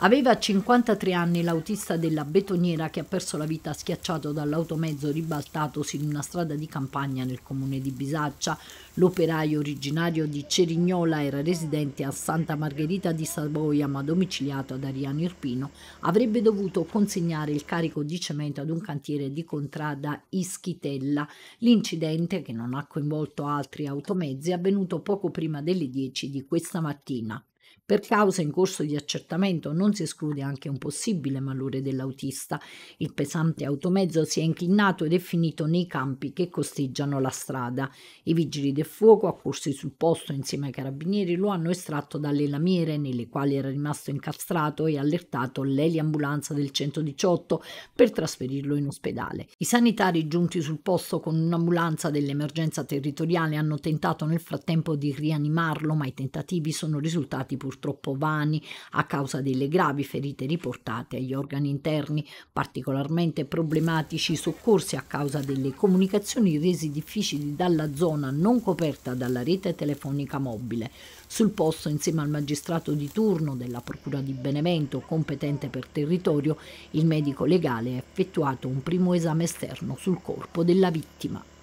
Aveva 53 anni l'autista della betoniera che ha perso la vita schiacciato dall'automezzo ribaltatosi in una strada di campagna nel comune di Bisaccia. L'operaio originario di Cerignola era residente a Santa Margherita di Savoia ma domiciliato ad Ariano Irpino. Avrebbe dovuto consegnare il carico di cemento ad un cantiere di contrada Ischitella. L'incidente, che non ha coinvolto altri automezzi, è avvenuto poco prima delle 10 di questa mattina. Per cause in corso di accertamento non si esclude anche un possibile malore dell'autista. Il pesante automezzo si è inclinato ed è finito nei campi che costeggiano la strada. I vigili del fuoco, accorsi sul posto insieme ai carabinieri, lo hanno estratto dalle lamiere nelle quali era rimasto incastrato e allertato l'eliambulanza del 118 per trasferirlo in ospedale. I sanitari giunti sul posto con un'ambulanza dell'emergenza territoriale hanno tentato nel frattempo di rianimarlo, ma i tentativi sono risultati purtroppo purtroppo vani a causa delle gravi ferite riportate agli organi interni, particolarmente problematici i soccorsi a causa delle comunicazioni resi difficili dalla zona non coperta dalla rete telefonica mobile. Sul posto, insieme al magistrato di turno della Procura di Benevento, competente per territorio, il medico legale ha effettuato un primo esame esterno sul corpo della vittima.